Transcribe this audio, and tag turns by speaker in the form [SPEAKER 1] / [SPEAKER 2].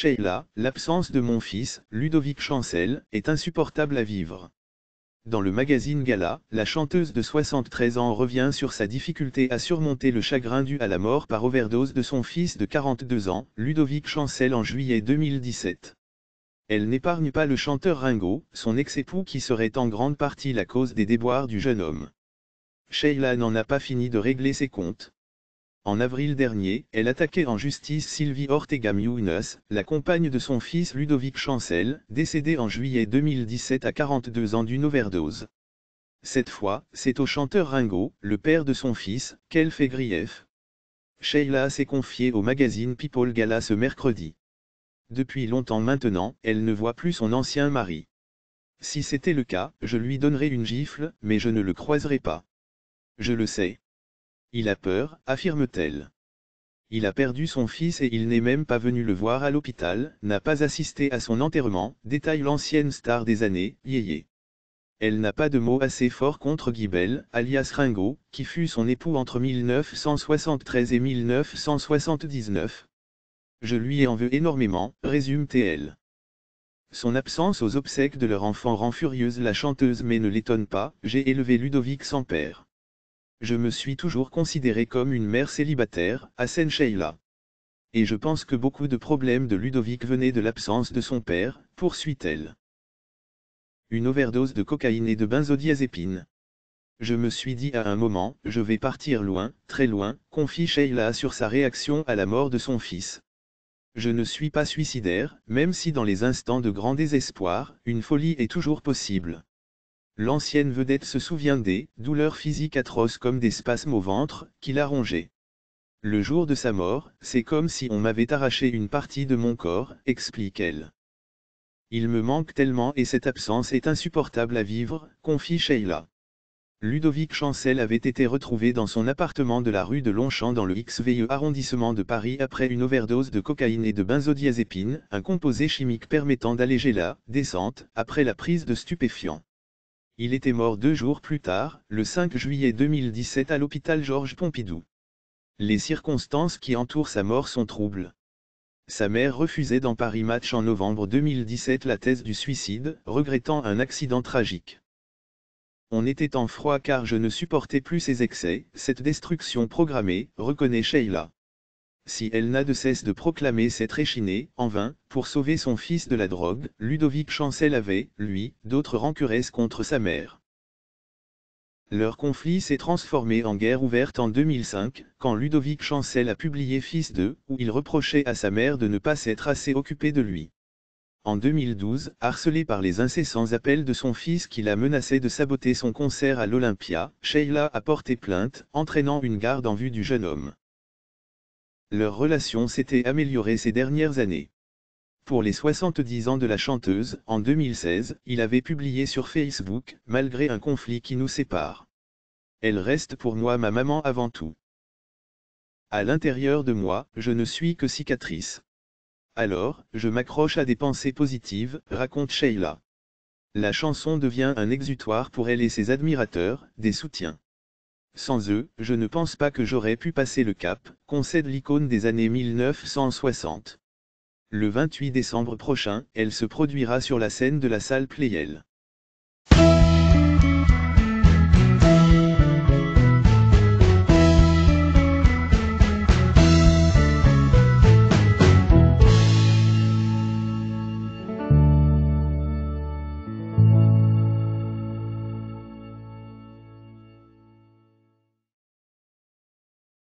[SPEAKER 1] Sheila, l'absence de mon fils, Ludovic Chancel, est insupportable à vivre. Dans le magazine Gala, la chanteuse de 73 ans revient sur sa difficulté à surmonter le chagrin dû à la mort par overdose de son fils de 42 ans, Ludovic Chancel en juillet 2017. Elle n'épargne pas le chanteur Ringo, son ex-époux qui serait en grande partie la cause des déboires du jeune homme. Sheila n'en a pas fini de régler ses comptes, en avril dernier, elle attaquait en justice Sylvie Ortega Munoz, la compagne de son fils Ludovic Chancel, décédé en juillet 2017 à 42 ans d'une overdose. Cette fois, c'est au chanteur Ringo, le père de son fils, qu'elle fait grief. Sheila s'est confiée au magazine People Gala ce mercredi. Depuis longtemps maintenant, elle ne voit plus son ancien mari. Si c'était le cas, je lui donnerais une gifle, mais je ne le croiserai pas. Je le sais. Il a peur, affirme-t-elle. Il a perdu son fils et il n'est même pas venu le voir à l'hôpital, n'a pas assisté à son enterrement, détaille l'ancienne star des années, Yeye. Elle n'a pas de mots assez forts contre Guibel, alias Ringo, qui fut son époux entre 1973 et 1979. Je lui en veux énormément, résume t elle Son absence aux obsèques de leur enfant rend furieuse la chanteuse mais ne l'étonne pas, j'ai élevé Ludovic sans père je me suis toujours considérée comme une mère célibataire, Hassan Sheila. Et je pense que beaucoup de problèmes de Ludovic venaient de l'absence de son père, poursuit-elle. Une overdose de cocaïne et de benzodiazépine. Je me suis dit à un moment, je vais partir loin, très loin, confie Sheila sur sa réaction à la mort de son fils. Je ne suis pas suicidaire, même si dans les instants de grand désespoir, une folie est toujours possible. L'ancienne vedette se souvient des douleurs physiques atroces comme des spasmes au ventre, qui la rongeaient. Le jour de sa mort, c'est comme si on m'avait arraché une partie de mon corps, explique-elle. Il me manque tellement et cette absence est insupportable à vivre, confie Sheila. Ludovic Chancel avait été retrouvé dans son appartement de la rue de Longchamp dans le XVE arrondissement de Paris après une overdose de cocaïne et de benzodiazépine, un composé chimique permettant d'alléger la descente après la prise de stupéfiants. Il était mort deux jours plus tard, le 5 juillet 2017 à l'hôpital Georges Pompidou. Les circonstances qui entourent sa mort sont troubles. Sa mère refusait dans Paris Match en novembre 2017 la thèse du suicide, regrettant un accident tragique. On était en froid car je ne supportais plus ses excès, cette destruction programmée, reconnaît Sheila si elle n'a de cesse de proclamer cette échinée, en vain, pour sauver son fils de la drogue, Ludovic Chancel avait, lui, d'autres rancuresses contre sa mère. Leur conflit s'est transformé en guerre ouverte en 2005, quand Ludovic Chancel a publié Fils 2, où il reprochait à sa mère de ne pas s'être assez occupée de lui. En 2012, harcelé par les incessants appels de son fils qui la menaçait de saboter son concert à l'Olympia, Sheila a porté plainte, entraînant une garde en vue du jeune homme leur relation s'était améliorée ces dernières années. Pour les 70 ans de la chanteuse, en 2016, il avait publié sur Facebook, malgré un conflit qui nous sépare. Elle reste pour moi ma maman avant tout. À l'intérieur de moi, je ne suis que cicatrice. Alors, je m'accroche à des pensées positives, raconte Sheila. La chanson devient un exutoire pour elle et ses admirateurs, des soutiens. Sans eux, je ne pense pas que j'aurais pu passer le cap, concède l'icône des années 1960. Le 28 décembre prochain, elle se produira sur la scène de la salle Playel.